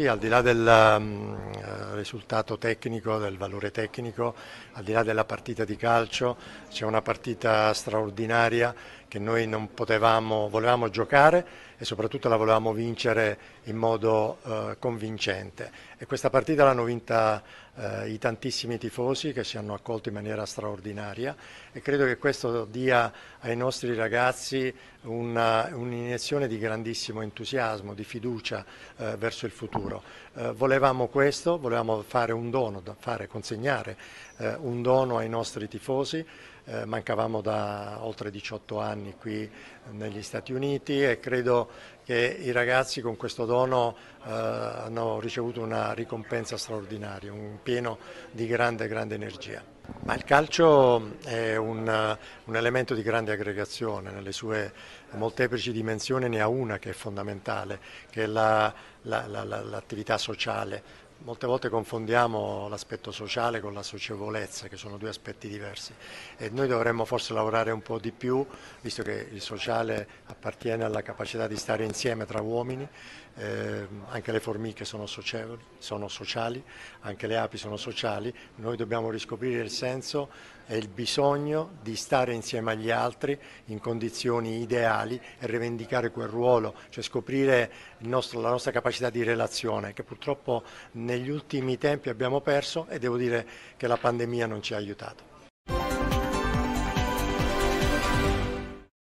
Sì, al di là del mm, eh, risultato tecnico, del valore tecnico, al di là della partita di calcio, c'è una partita straordinaria che noi non potevamo, volevamo giocare e soprattutto la volevamo vincere in modo eh, convincente. E questa partita l'hanno vinta eh, i tantissimi tifosi che si hanno accolti in maniera straordinaria e credo che questo dia ai nostri ragazzi un'iniezione di grandissimo entusiasmo, di fiducia eh, verso il futuro. Eh, volevamo questo, volevamo fare un dono, fare, consegnare eh, un dono ai nostri tifosi. Eh, mancavamo da oltre 18 anni qui eh, negli Stati Uniti e credo che i ragazzi con questo dono eh, hanno ricevuto una ricompensa straordinaria, un pieno di grande, grande energia. Ma il calcio è un, un elemento di grande aggregazione, nelle sue molteplici dimensioni ne ha una che è fondamentale, che è l'attività la, la, la, sociale Molte volte confondiamo l'aspetto sociale con la socievolezza, che sono due aspetti diversi e noi dovremmo forse lavorare un po' di più, visto che il sociale appartiene alla capacità di stare insieme tra uomini, eh, anche le formiche sono, sono sociali, anche le api sono sociali, noi dobbiamo riscoprire il senso è il bisogno di stare insieme agli altri in condizioni ideali e rivendicare quel ruolo, cioè scoprire nostro, la nostra capacità di relazione che purtroppo negli ultimi tempi abbiamo perso e devo dire che la pandemia non ci ha aiutato.